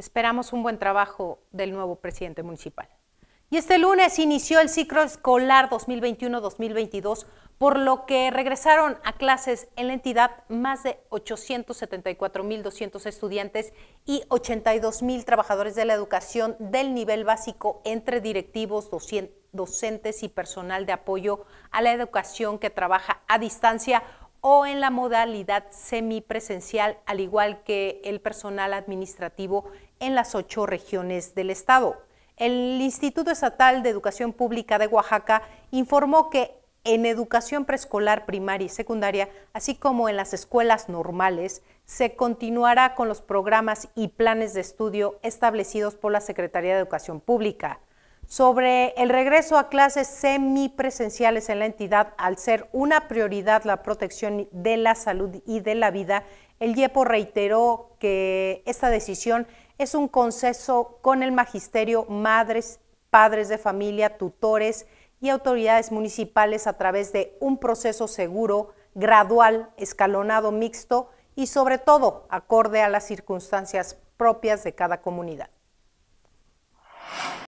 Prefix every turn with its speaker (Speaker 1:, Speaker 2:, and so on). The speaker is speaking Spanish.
Speaker 1: Esperamos un buen trabajo del nuevo presidente municipal. Y este lunes inició el ciclo escolar 2021-2022, por lo que regresaron a clases en la entidad más de 874.200 estudiantes y 82.000 trabajadores de la educación del nivel básico entre directivos, docentes y personal de apoyo a la educación que trabaja a distancia o en la modalidad semipresencial, al igual que el personal administrativo en las ocho regiones del Estado. El Instituto Estatal de Educación Pública de Oaxaca informó que en educación preescolar, primaria y secundaria, así como en las escuelas normales, se continuará con los programas y planes de estudio establecidos por la Secretaría de Educación Pública sobre el regreso a clases semipresenciales en la entidad al ser una prioridad la protección de la salud y de la vida, el IEPO reiteró que esta decisión es un consenso con el magisterio, madres, padres de familia, tutores y autoridades municipales a través de un proceso seguro, gradual, escalonado, mixto y sobre todo acorde a las circunstancias propias de cada comunidad.